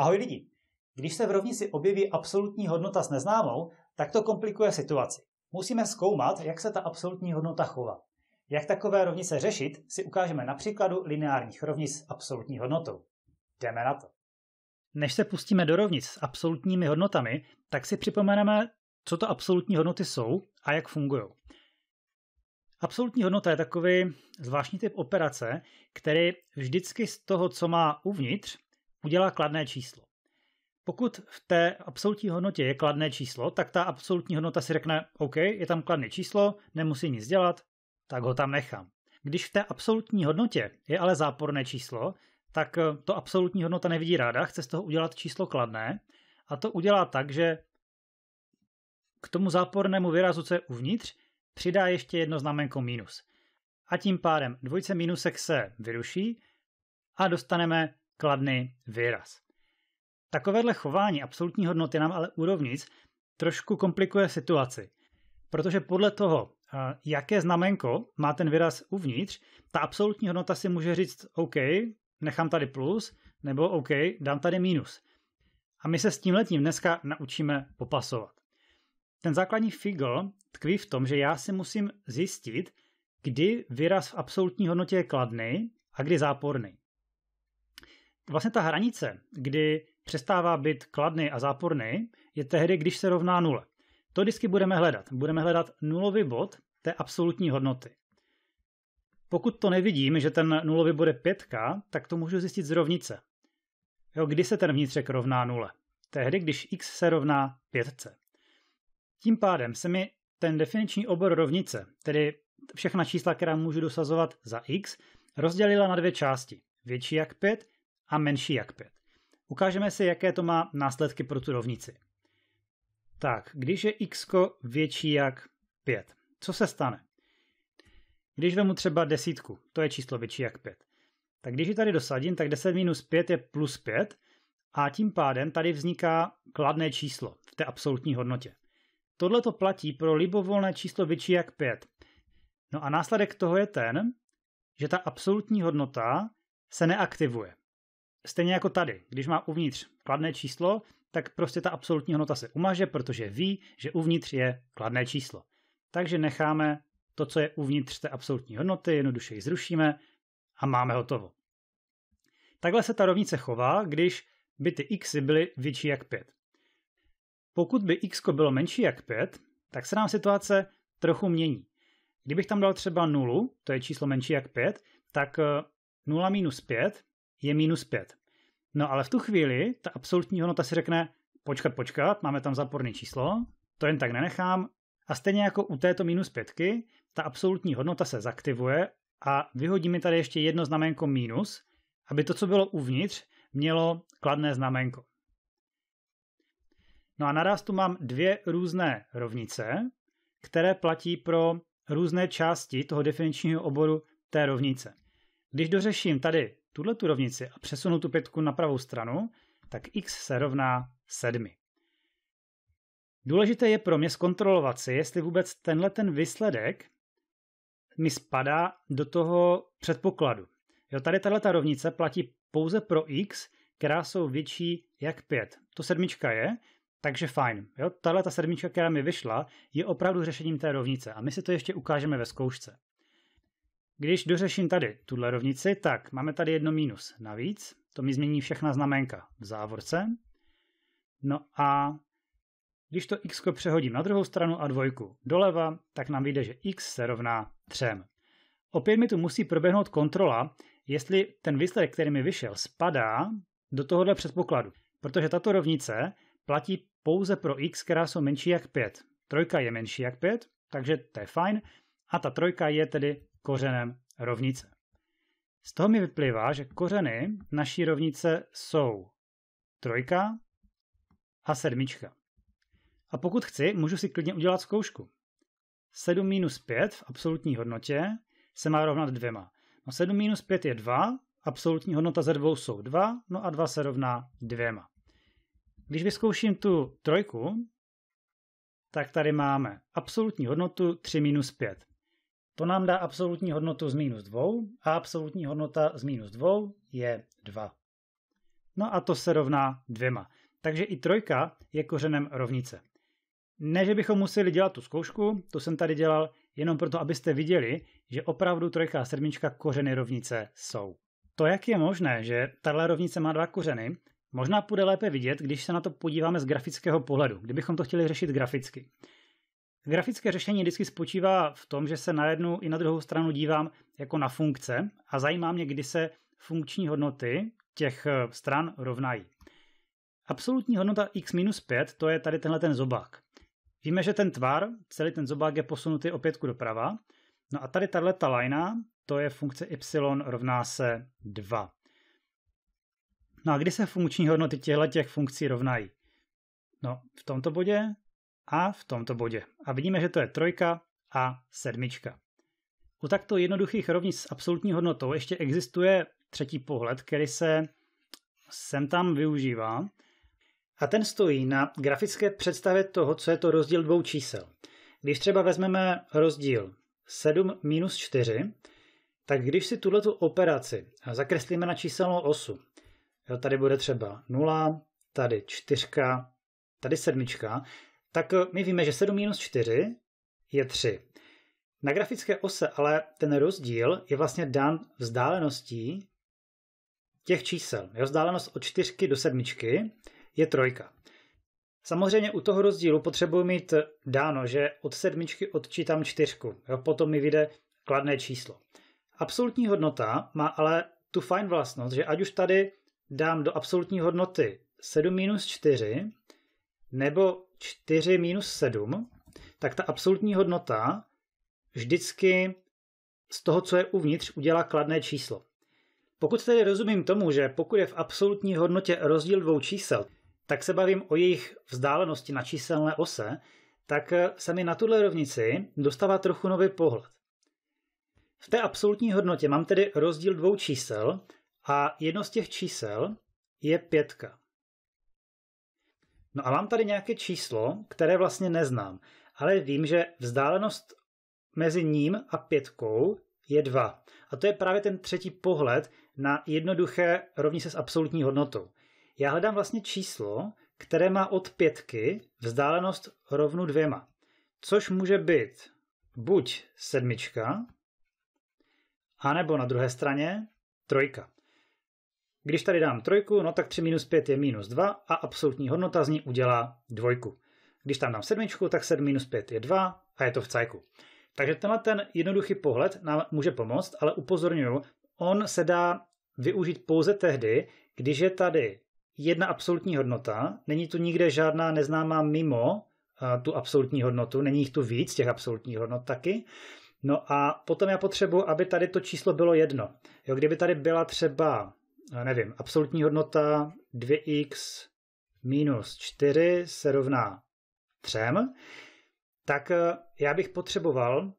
Ahoj lidi! Když se v rovnici objeví absolutní hodnota s neznámou, tak to komplikuje situaci. Musíme zkoumat, jak se ta absolutní hodnota chová. Jak takové rovnice řešit, si ukážeme na příkladu lineárních rovnic s absolutní hodnotou. Jdeme na to. Než se pustíme do rovnic s absolutními hodnotami, tak si připomeneme, co to absolutní hodnoty jsou a jak fungují. Absolutní hodnota je takový zvláštní typ operace, který vždycky z toho, co má uvnitř, udělá kladné číslo. Pokud v té absolutní hodnotě je kladné číslo, tak ta absolutní hodnota si řekne, OK, je tam kladné číslo, nemusí nic dělat, tak ho tam nechám. Když v té absolutní hodnotě je ale záporné číslo, tak eh, to absolutní hodnota nevidí ráda, chce z toho udělat číslo kladné a to udělá tak, že k tomu zápornému výrazu, co je uvnitř, přidá ještě jedno znamenko minus. A tím pádem dvojce minusek se vyruší a dostaneme kladný výraz. Takovéhle chování absolutní hodnoty nám ale úrovnic trošku komplikuje situaci, protože podle toho, eh, jaké znamenko má ten výraz uvnitř, ta absolutní hodnota si může říct OK, nechám tady plus, nebo OK, dám tady minus. A my se s tím letím dneska naučíme popasovat. Ten základní figl tkví v tom, že já si musím zjistit, kdy výraz v absolutní hodnotě je kladný a kdy záporný. Vlastně ta hranice, kdy přestává být kladný a záporný, je tehdy, když se rovná nule. To vždycky budeme hledat. Budeme hledat nulový bod té absolutní hodnoty. Pokud to nevidím, že ten nulový bod je pětka, tak to můžu zjistit z rovnice. Jo, kdy se ten vnitřek rovná nule? Tehdy, když x se rovná pětce. Tím pádem se mi ten definiční obor rovnice, tedy všechna čísla, která můžu dosazovat za x, rozdělila na dvě části. Větší jak 5 a menší jak 5. Ukážeme si, jaké to má následky pro tu rovnici. Tak, když je x větší jak 5, co se stane? Když vemu třeba desítku, to je číslo větší jak 5, tak když ji tady dosadím, tak 10 minus 5 je plus 5 a tím pádem tady vzniká kladné číslo v té absolutní hodnotě. Tohle to platí pro libovolné číslo větší jak 5. No a následek toho je ten, že ta absolutní hodnota se neaktivuje. Stejně jako tady, když má uvnitř kladné číslo, tak prostě ta absolutní hodnota se umaže, protože ví, že uvnitř je kladné číslo. Takže necháme to, co je uvnitř té absolutní hodnoty, jednoduše ji zrušíme a máme hotovo. Takhle se ta rovnice chová, když by ty x byly větší jak 5. Pokud by x bylo menší jak 5, tak se nám situace trochu mění. Kdybych tam dal třeba nulu, to je číslo menší jak 5, tak 0 eh, minus 5 je minus 5. No ale v tu chvíli ta absolutní hodnota si řekne, počkat, počkat, máme tam záporné číslo, to jen tak nenechám. A stejně jako u této minus pětky, ta absolutní hodnota se zaktivuje a vyhodí mi tady ještě jedno znamenko minus, aby to, co bylo uvnitř, mělo kladné znamenko. No a naraz tu mám dvě různé rovnice, které platí pro různé části toho definičního oboru té rovnice. Když dořeším tady tuhle tu rovnici a přesunu tu pětku na pravou stranu, tak x se rovná 7. Důležité je pro mě zkontrolovat si, jestli vůbec tenhle ten výsledek mi spadá do toho předpokladu. Jo, tady tato rovnice platí pouze pro x, která jsou větší jak 5. To sedmička je, takže fajn. Jo, tahle ta sedmička, která mi vyšla, je opravdu řešením té rovnice a my si to ještě ukážeme ve zkoušce. Když dořeším tady tuhle rovnici, tak máme tady jedno mínus navíc, to mi změní všechna znamenka v závorce. No a když to x přehodím na druhou stranu a dvojku doleva, tak nám vyjde, že x se rovná 3. Opět mi tu musí proběhnout kontrola, jestli ten výsledek, který mi vyšel, spadá do tohohle předpokladu, protože tato rovnice platí pouze pro x, která jsou menší jak 5. Trojka je menší jak 5, takže to je fajn. A ta trojka je tedy kořenem rovnice. Z toho mi vyplývá, že kořeny naší rovnice jsou trojka a sedmička. A pokud chci, můžu si klidně udělat zkoušku. 7 minus 5 v absolutní hodnotě se má rovnat dvěma. No 7 minus 5 je 2, absolutní hodnota ze dvou jsou 2, no a 2 se rovná dvěma. Když vyzkouším tu trojku, tak tady máme absolutní hodnotu 3 minus 5. To nám dá absolutní hodnotu z minus 2 a absolutní hodnota z minus 2 je 2. No a to se rovná dvěma. Takže i trojka je kořenem rovnice. Ne, že bychom museli dělat tu zkoušku, to jsem tady dělal jenom proto, abyste viděli, že opravdu trojka a sedmička kořeny rovnice jsou. To, jak je možné, že tahle rovnice má dva kořeny, možná půjde lépe vidět, když se na to podíváme z grafického pohledu, kdybychom to chtěli řešit graficky. Grafické řešení vždycky spočívá v tom, že se na jednu i na druhou stranu dívám jako na funkce a zajímá mě, kdy se funkční hodnoty těch eh, stran rovnají. Absolutní hodnota x minus 5 to je tady tenhle ten zobák. Víme, že ten tvar, celý ten zobák je posunutý o pětku doprava. No a tady tahle ta lajna, to je funkce y rovná se 2. No a kdy se funkční hodnoty těchto těch funkcí rovnají? No, v tomto bodě a v tomto bodě. A vidíme, že to je trojka a sedmička. U takto jednoduchých rovnic s absolutní hodnotou ještě existuje třetí pohled, který se sem tam využívá. A ten stojí na grafické představě toho, co je to rozdíl dvou čísel. Když třeba vezmeme rozdíl 7 minus 4, tak když si tuto operaci zakreslíme na číselnou osu, jo, tady bude třeba 0, tady 4, tady 7, tak eh, my víme, že 7 minus 4 je 3. Na grafické ose ale ten rozdíl je vlastně dán vzdáleností těch čísel. Jo, vzdálenost od 4 do 7 je 3. Samozřejmě u toho rozdílu potřebuji mít dáno, že od 7 odčítám 4. Jo, potom mi vyjde kladné číslo. Absolutní hodnota má ale tu fajn vlastnost, že ať už tady dám do absolutní hodnoty 7 minus 4, nebo 4 minus 7, tak ta absolutní hodnota vždycky z toho, co je uvnitř, udělá kladné číslo. Pokud tedy rozumím tomu, že pokud je v absolutní hodnotě rozdíl dvou čísel, tak se bavím o jejich vzdálenosti na číselné ose, tak se mi na tuhle rovnici dostává trochu nový pohled. V té absolutní hodnotě mám tedy rozdíl dvou čísel a jedno z těch čísel je pětka. No a mám tady nějaké číslo, které vlastně neznám, ale vím, že vzdálenost mezi ním a pětkou je 2. A to je právě ten třetí pohled na jednoduché rovní se s absolutní hodnotou. Já hledám vlastně číslo, které má od pětky vzdálenost rovnu dvěma, což může být buď sedmička, anebo na druhé straně trojka. Když tady dám trojku, no tak 3 minus 5 je minus 2 a absolutní hodnota z ní udělá dvojku. Když tam dám sedmičku, tak 7 minus 5 je 2 a je to v cajku. Takže tenhle ten jednoduchý pohled nám může pomoct, ale upozorňuji, on se dá využít pouze tehdy, když je tady jedna absolutní hodnota, není tu nikde žádná neznámá mimo eh, tu absolutní hodnotu, není jich tu víc, těch absolutních hodnot taky. No a potom já potřebuji, aby tady to číslo bylo jedno. Jo, kdyby tady byla třeba nevím, absolutní hodnota 2x minus 4 se rovná 3, tak eh, já bych potřeboval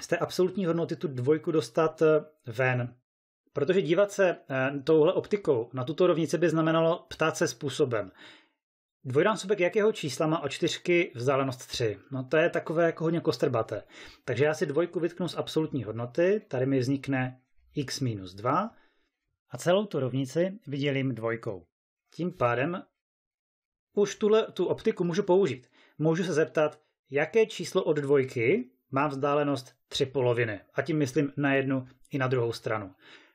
z té absolutní hodnoty tu dvojku dostat eh, ven. Protože dívat se eh, touhle optikou na tuto rovnici by znamenalo ptát se způsobem. Dvojnásobek jakého čísla má o čtyřky vzdálenost 3? No to je takové jako hodně kostrbaté. Takže já si dvojku vytknu z absolutní hodnoty, tady mi vznikne x minus 2 a celou tu rovnici vydělím dvojkou. Tím pádem už tuhle, tu optiku můžu použít. Můžu se zeptat, jaké číslo od dvojky má vzdálenost tři poloviny. A tím myslím na jednu i na druhou stranu.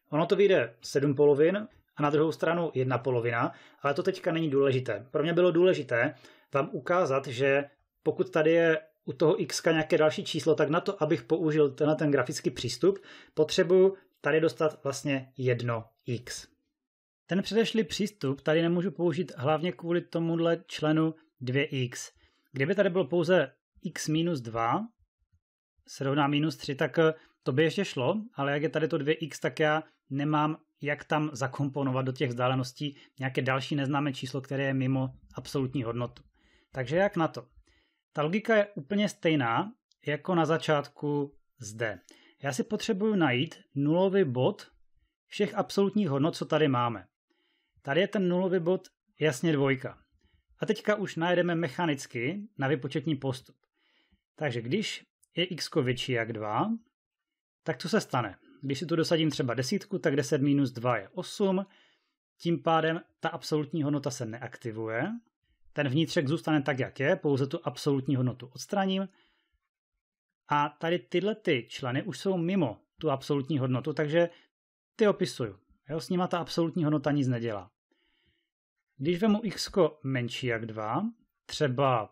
Ono to vyjde sedm polovin a na druhou stranu jedna polovina, ale to teďka není důležité. Pro mě bylo důležité vám ukázat, že pokud tady je u toho x nějaké další číslo, tak na to, abych použil tenhle ten grafický přístup, potřebuji tady dostat vlastně jedno X. Ten předešlý přístup tady nemůžu použít hlavně kvůli tomuhle členu 2x. Kdyby tady bylo pouze x minus 2 se rovná minus 3, tak eh, to by ještě šlo, ale jak je tady to 2x, tak já nemám jak tam zakomponovat do těch vzdáleností nějaké další neznámé číslo, které je mimo absolutní hodnotu. Takže jak na to? Ta logika je úplně stejná jako na začátku zde. Já si potřebuju najít nulový bod všech absolutních hodnot, co tady máme. Tady je ten nulový bod jasně dvojka. A teďka už najedeme mechanicky na vypočetní postup. Takže když je x větší jak 2, tak co se stane? Když si tu dosadím třeba desítku, tak 10 minus 2 je 8, tím pádem ta absolutní hodnota se neaktivuje, ten vnitřek zůstane tak, jak je, pouze tu absolutní hodnotu odstraním a tady tyhle ty členy už jsou mimo tu absolutní hodnotu, takže ty opisuju. Jo, s nima ta absolutní hodnota nic nedělá. Když vemu x menší jak 2, třeba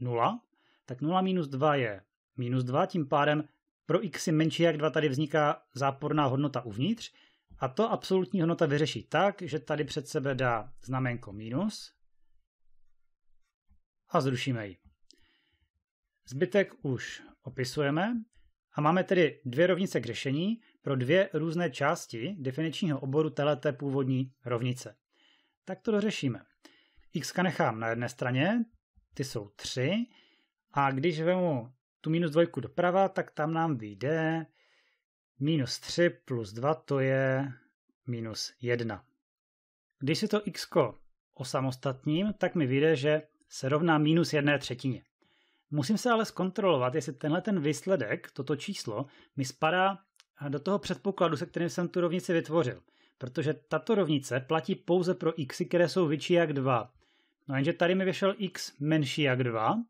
0, tak 0 minus 2 je minus 2, tím pádem pro x menší jak 2 tady vzniká záporná hodnota uvnitř a to absolutní hodnota vyřeší tak, že tady před sebe dá znamenko minus a zrušíme ji. Zbytek už opisujeme a máme tedy dvě rovnice k řešení, pro dvě různé části definičního oboru této původní rovnice. Tak to dořešíme. x nechám na jedné straně, ty jsou 3, a když vemu tu minus dvojku doprava, tak tam nám vyjde minus 3 plus 2, to je minus 1. Když si to x osamostatním, tak mi vyjde, že se rovná minus jedné třetině. Musím se ale zkontrolovat, jestli tenhle ten výsledek, toto číslo, mi spadá do toho předpokladu, se kterým jsem tu rovnici vytvořil. Protože tato rovnice platí pouze pro x, které jsou větší jak 2. No jenže tady mi vyšel x menší jak 2,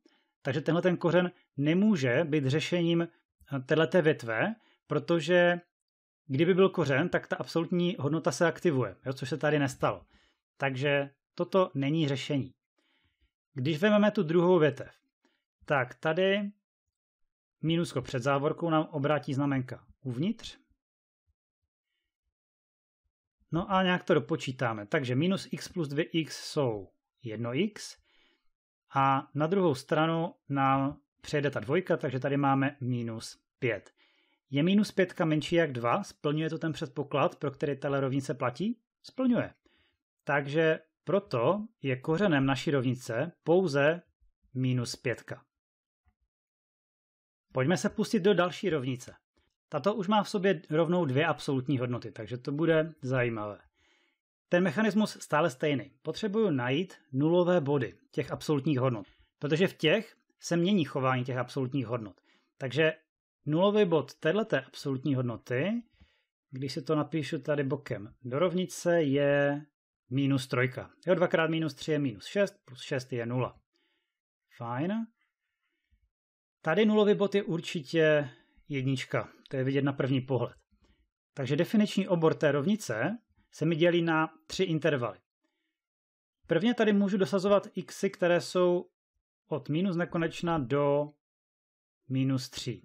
takže tenhle ten kořen nemůže být řešením eh, této větve, protože kdyby byl kořen, tak ta absolutní hodnota se aktivuje, jo, což se tady nestalo. Takže toto není řešení. Když vezmeme tu druhou větev, tak tady minusko před závorkou nám obrátí znamenka uvnitř. No a nějak to dopočítáme. Takže minus x plus 2x jsou 1x a na druhou stranu nám přejde ta dvojka, takže tady máme minus 5. Je minus 5 menší jak 2? Splňuje to ten předpoklad, pro který tahle rovnice platí? Splňuje. Takže proto je kořenem naší rovnice pouze minus 5. Pojďme se pustit do další rovnice. Tato už má v sobě rovnou dvě absolutní hodnoty, takže to bude zajímavé. Ten mechanismus stále stejný. Potřebuju najít nulové body těch absolutních hodnot, protože v těch se mění chování těch absolutních hodnot. Takže nulový bod této absolutní hodnoty, když si to napíšu tady bokem do rovnice, je minus trojka. Jo, dvakrát minus 3 je minus 6, plus 6 je 0. Fajn. Tady nulový bod je určitě jednička. To je vidět na první pohled. Takže definiční obor té rovnice se mi dělí na tři intervaly. Prvně tady můžu dosazovat x, které jsou od minus nekonečna do minus 3.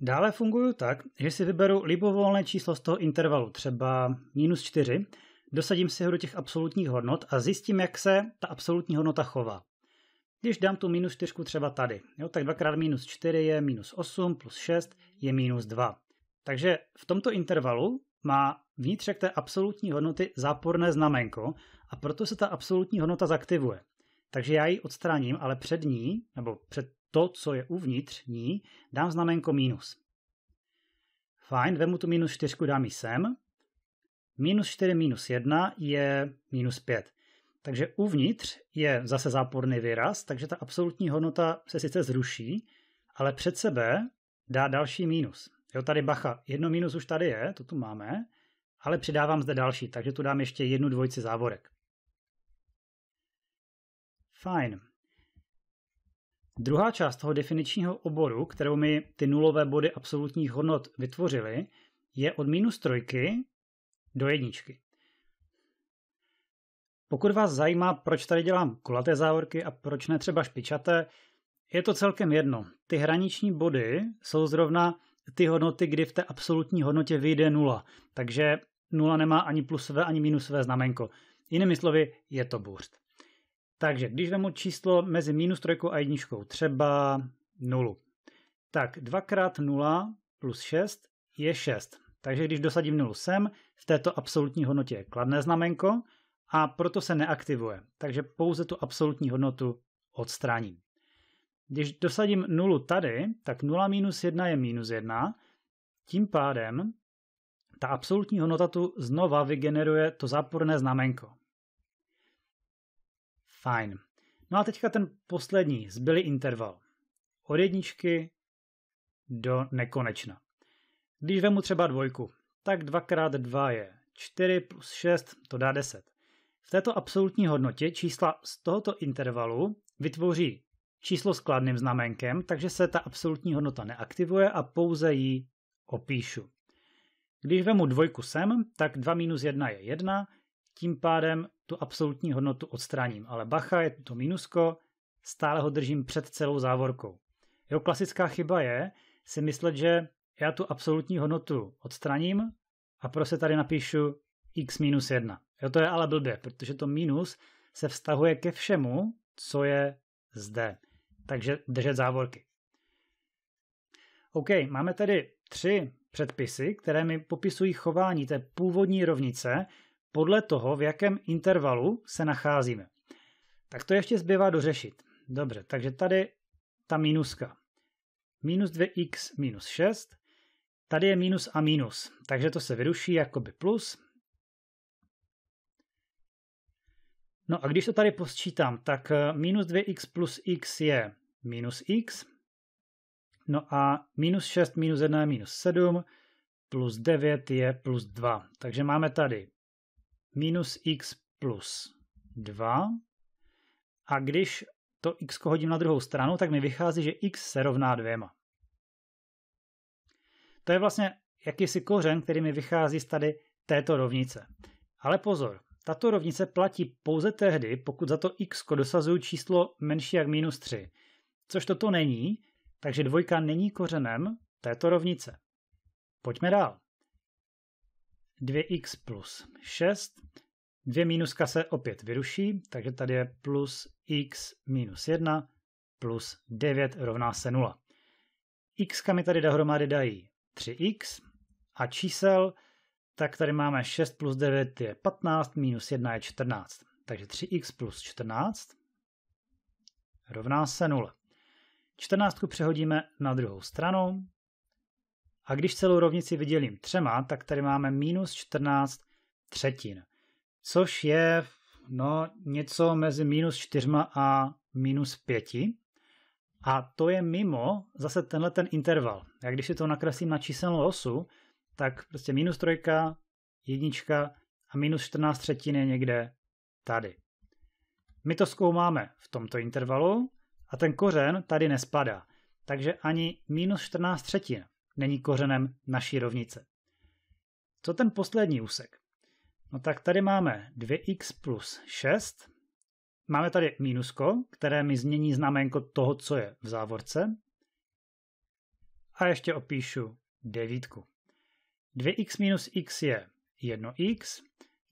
Dále funguju tak, že si vyberu libovolné číslo z toho intervalu, třeba minus 4, dosadím si ho do těch absolutních hodnot a zjistím, jak se ta absolutní hodnota chová. Když dám tu minus 4 třeba tady, jo, tak 2 krát minus 4 je minus 8, plus 6 je minus 2. Takže v tomto intervalu má vnitřek té absolutní hodnoty záporné znamenko a proto se ta absolutní hodnota zaktivuje. Takže já ji odstraním, ale před ní, nebo před to, co je uvnitř ní, dám znamenko minus. Fajn, vemu tu minus 4, dám ji sem. Minus 4 minus 1 je minus 5. Takže uvnitř je zase záporný výraz, takže ta absolutní hodnota se sice zruší, ale před sebe dá další mínus. Jo, tady bacha, jedno mínus už tady je, to tu máme, ale přidávám zde další, takže tu dám ještě jednu dvojici závorek. Fajn. Druhá část toho definičního oboru, kterou mi ty nulové body absolutních hodnot vytvořily, je od minus trojky do jedničky. Pokud vás zajímá, proč tady dělám kulaté závorky a proč ne třeba špičaté, je to celkem jedno. Ty hraniční body jsou zrovna ty hodnoty, kdy v té absolutní hodnotě vyjde nula. Takže nula nemá ani plusové, ani minusové znamenko. Jinými slovy, je to burst. Takže když vemu číslo mezi minus trojkou a jedničkou, třeba nulu, tak dvakrát nula plus 6 je 6. Takže když dosadím nulu sem, v této absolutní hodnotě je kladné znamenko, a proto se neaktivuje, takže pouze tu absolutní hodnotu odstraním. Když dosadím nulu tady, tak 0 minus 1 je minus 1, tím pádem ta absolutní hodnota tu znova vygeneruje to záporné znamenko. Fajn. No a teďka ten poslední, zbylý interval. Od jedničky do nekonečna. Když vemu třeba dvojku, tak 2x2 je 4 plus 6, to dá 10. V této absolutní hodnotě čísla z tohoto intervalu vytvoří číslo s kladným znamenkem, takže se ta absolutní hodnota neaktivuje a pouze ji opíšu. Když vemu dvojku sem, tak 2 minus 1 je 1, tím pádem tu absolutní hodnotu odstraním. Ale bacha, je to minusko, stále ho držím před celou závorkou. Jeho klasická chyba je si myslet, že já tu absolutní hodnotu odstraním a prostě tady napíšu x minus 1. Jo, to je ale blbě, protože to mínus se vztahuje ke všemu, co je zde. Takže držet závorky. OK, máme tedy tři předpisy, které mi popisují chování té původní rovnice podle toho, v jakém intervalu se nacházíme. Tak to ještě zbývá dořešit. Dobře, takže tady ta mínuska. Minus 2x minus 6. Tady je minus a minus, takže to se vyruší jako by plus No a když to tady posčítám, tak eh, minus 2x plus x je minus x. No a minus 6 minus 1 je minus 7, plus 9 je plus 2. Takže máme tady minus x plus 2. A když to x hodím na druhou stranu, tak mi vychází, že x se rovná dvěma. To je vlastně jakýsi kořen, který mi vychází z tady této rovnice. Ale pozor, tato rovnice platí pouze tehdy, pokud za to x dosazuju číslo menší jak minus 3, což toto není, takže dvojka není kořenem této rovnice. Pojďme dál. 2x plus 6, 2 minuska se opět vyruší, takže tady je plus x minus 1 plus 9 rovná se 0. x mi tady dohromady dají 3x a čísel tak tady máme 6 plus 9 je 15, minus 1 je 14. Takže 3x plus 14 rovná se 0. 14 přehodíme na druhou stranu. A když celou rovnici vydělím třema, tak tady máme minus 14 třetin, což je no, něco mezi minus 4 a minus 5. A to je mimo zase tenhle ten interval. Jak když si to nakreslím na číselnou osu, tak prostě minus trojka, jednička a minus 14 třetin je někde tady. My to zkoumáme v tomto intervalu a ten kořen tady nespadá. Takže ani minus 14 třetin není kořenem naší rovnice. Co ten poslední úsek? No tak tady máme 2x plus 6. Máme tady minusko, které mi změní znamenko toho, co je v závorce. A ještě opíšu devítku. 2x minus x je 1x,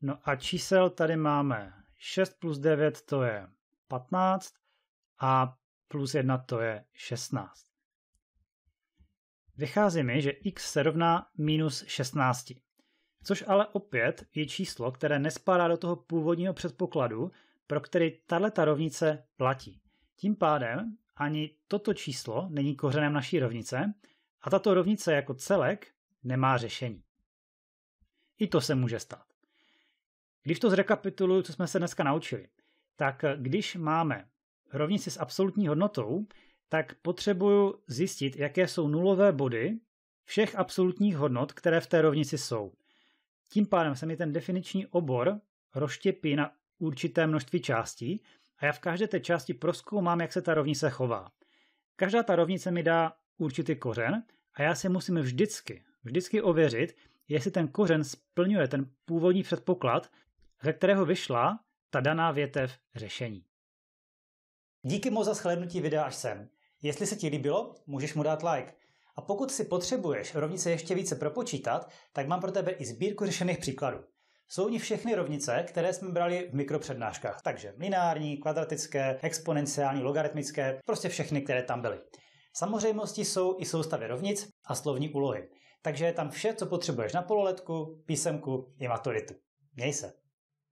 no a čísel tady máme 6 plus 9 to je 15 a plus 1 to je 16. Vychází mi, že x se rovná minus 16, což ale opět je číslo, které nespadá do toho původního předpokladu, pro který ta rovnice platí. Tím pádem ani toto číslo není kořenem naší rovnice a tato rovnice jako celek nemá řešení. I to se může stát. Když to zrekapituluju, co jsme se dneska naučili, tak když máme rovnici s absolutní hodnotou, tak potřebuju zjistit, jaké jsou nulové body všech absolutních hodnot, které v té rovnici jsou. Tím pádem se mi ten definiční obor rozštěpí na určité množství částí a já v každé té části proskoumám, jak se ta rovnice chová. Každá ta rovnice mi dá určitý kořen a já si musím vždycky vždycky ověřit, jestli ten kořen splňuje ten původní předpoklad, ze kterého vyšla ta daná větev řešení. Díky moc za shlédnutí videa až sem. Jestli se ti líbilo, můžeš mu dát like. A pokud si potřebuješ rovnice ještě více propočítat, tak mám pro tebe i sbírku řešených příkladů. Jsou ní všechny rovnice, které jsme brali v mikropřednáškách, takže lineární, kvadratické, exponenciální, logaritmické, prostě všechny, které tam byly. Samozřejmostí jsou i soustavy rovnic a slovní úlohy. Takže je tam vše, co potřebuješ na pololetku, písemku i maturitu. Měj se.